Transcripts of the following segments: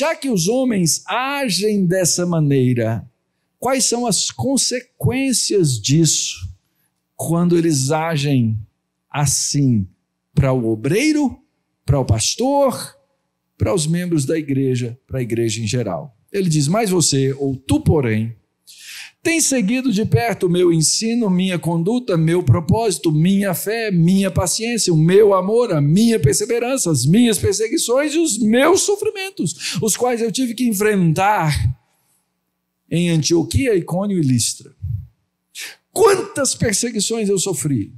Já que os homens agem dessa maneira, quais são as consequências disso quando eles agem assim para o obreiro, para o pastor, para os membros da igreja, para a igreja em geral? Ele diz: Mas você, ou tu, porém, tem seguido de perto o meu ensino, minha conduta, meu propósito, minha fé, minha paciência, o meu amor, a minha perseverança, as minhas perseguições e os meus sofrimentos, os quais eu tive que enfrentar em Antioquia, Icônio e Listra. Quantas perseguições eu sofri,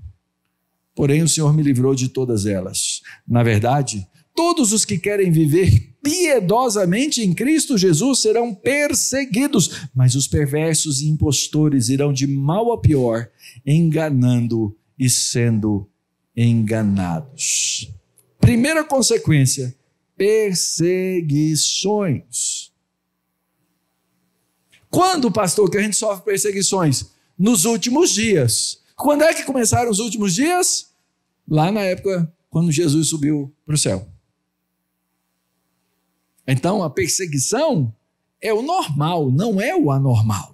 porém o Senhor me livrou de todas elas. Na verdade, todos os que querem viver piedosamente em Cristo Jesus serão perseguidos, mas os perversos e impostores irão de mal a pior, enganando e sendo enganados. Primeira consequência: perseguições. Quando, pastor, que a gente sofre perseguições? Nos últimos dias. Quando é que começaram os últimos dias? Lá na época quando Jesus subiu para o céu. Então, a perseguição é o normal, não é o anormal.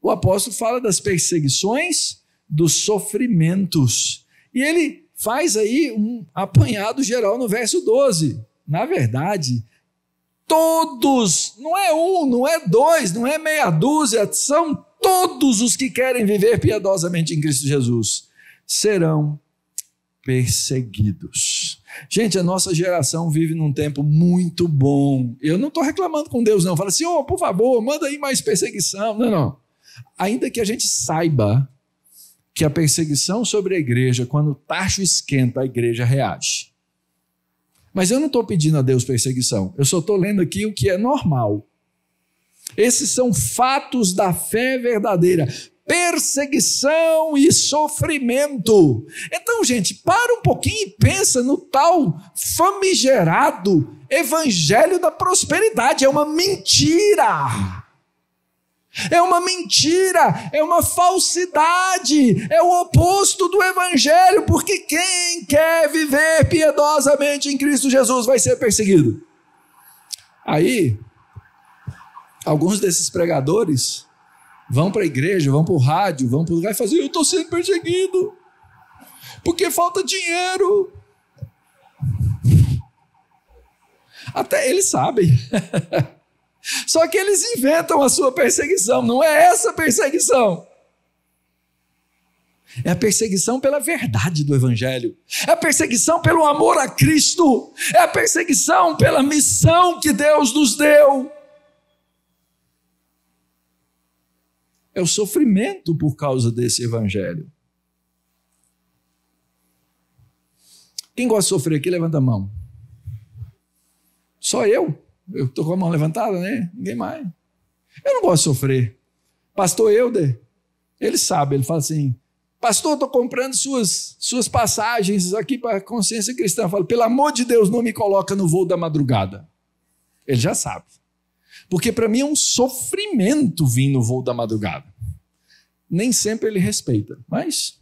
O apóstolo fala das perseguições, dos sofrimentos. E ele faz aí um apanhado geral no verso 12. Na verdade, todos, não é um, não é dois, não é meia dúzia, são todos os que querem viver piedosamente em Cristo Jesus serão perseguidos. Gente, a nossa geração vive num tempo muito bom. Eu não estou reclamando com Deus, não. Fala assim, oh, por favor, manda aí mais perseguição. Não, não. Ainda que a gente saiba que a perseguição sobre a igreja, quando o tacho esquenta, a igreja reage. Mas eu não estou pedindo a Deus perseguição. Eu só estou lendo aqui o que é normal. Esses são fatos da fé verdadeira perseguição e sofrimento. Então, gente, para um pouquinho e pensa no tal famigerado evangelho da prosperidade. É uma mentira. É uma mentira, é uma falsidade, é o oposto do evangelho, porque quem quer viver piedosamente em Cristo Jesus vai ser perseguido. Aí, alguns desses pregadores vão para a igreja, vão para o rádio, vão para o lugar e fazer, eu estou sendo perseguido, porque falta dinheiro. Até eles sabem. Só que eles inventam a sua perseguição, não é essa perseguição. É a perseguição pela verdade do Evangelho, é a perseguição pelo amor a Cristo, é a perseguição pela missão que Deus nos deu. é o sofrimento por causa desse evangelho. Quem gosta de sofrer aqui, levanta a mão. Só eu? Eu estou com a mão levantada, né? Ninguém mais. Eu não gosto de sofrer. Pastor Euder, ele sabe, ele fala assim: Pastor, estou comprando suas, suas passagens aqui para a consciência cristã. Eu falo, pelo amor de Deus, não me coloca no voo da madrugada. Ele já sabe. Porque para mim é um sofrimento vir no voo da madrugada. Nem sempre ele respeita, mas.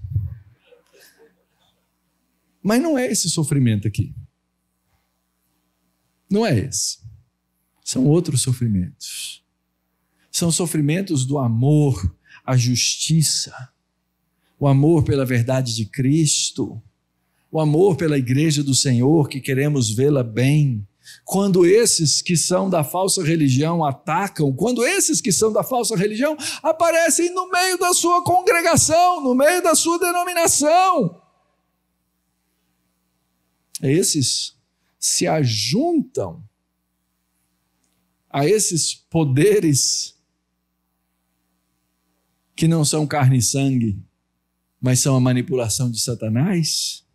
Mas não é esse sofrimento aqui. Não é esse. São outros sofrimentos. São sofrimentos do amor à justiça, o amor pela verdade de Cristo, o amor pela igreja do Senhor que queremos vê-la bem quando esses que são da falsa religião atacam, quando esses que são da falsa religião aparecem no meio da sua congregação, no meio da sua denominação. Esses se ajuntam a esses poderes que não são carne e sangue, mas são a manipulação de Satanás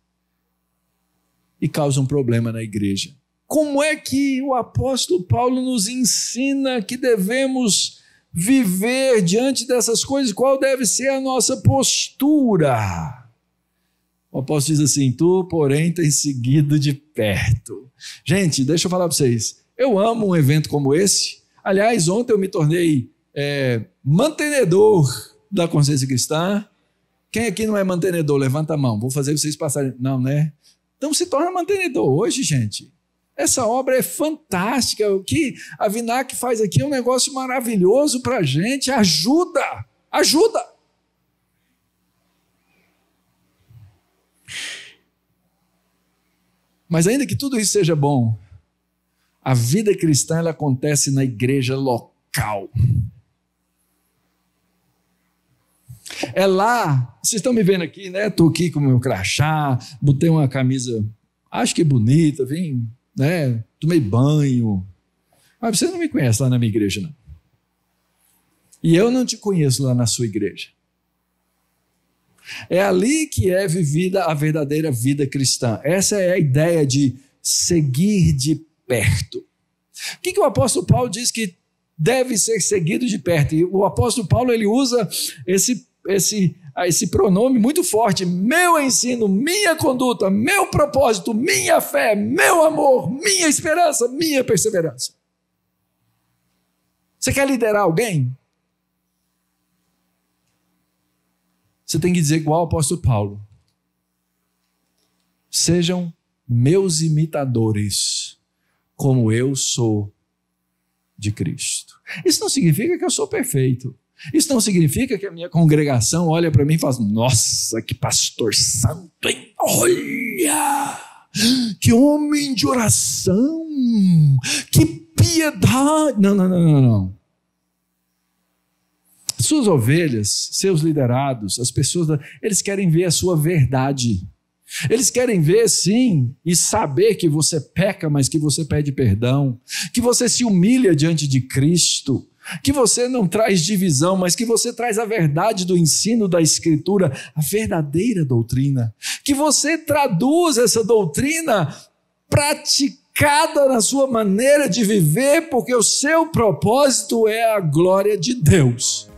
e causam problema na igreja. Como é que o apóstolo Paulo nos ensina que devemos viver diante dessas coisas? Qual deve ser a nossa postura? O apóstolo diz assim: Tu, porém, tens seguido de perto. Gente, deixa eu falar para vocês. Eu amo um evento como esse. Aliás, ontem eu me tornei é, mantenedor da consciência cristã. Quem aqui não é mantenedor? Levanta a mão. Vou fazer vocês passarem. Não, né? Então se torna mantenedor hoje, gente. Essa obra é fantástica. O que a Vinac faz aqui é um negócio maravilhoso para a gente. Ajuda! Ajuda! Mas ainda que tudo isso seja bom, a vida cristã ela acontece na igreja local. É lá, vocês estão me vendo aqui, né? Estou aqui com meu crachá, botei uma camisa, acho que bonita, vim né? Tomei banho. Mas você não me conhece lá na minha igreja, não. E eu não te conheço lá na sua igreja. É ali que é vivida a verdadeira vida cristã. Essa é a ideia de seguir de perto. O que, que o apóstolo Paulo diz que deve ser seguido de perto? E o apóstolo Paulo ele usa esse esse, esse pronome muito forte. Meu ensino, minha conduta, meu propósito, minha fé, meu amor, minha esperança, minha perseverança. Você quer liderar alguém? Você tem que dizer igual o apóstolo Paulo. Sejam meus imitadores, como eu sou de Cristo. Isso não significa que eu sou perfeito. Isso não significa que a minha congregação olha para mim e faz: assim, Nossa, que pastor santo, hein? Olha! Que homem de oração! Que piedade! Não, não, não, não, não. Suas ovelhas, seus liderados, as pessoas, eles querem ver a sua verdade. Eles querem ver, sim, e saber que você peca, mas que você pede perdão, que você se humilha diante de Cristo, que você não traz divisão, mas que você traz a verdade do ensino da Escritura, a verdadeira doutrina, que você traduz essa doutrina praticada na sua maneira de viver, porque o seu propósito é a glória de Deus.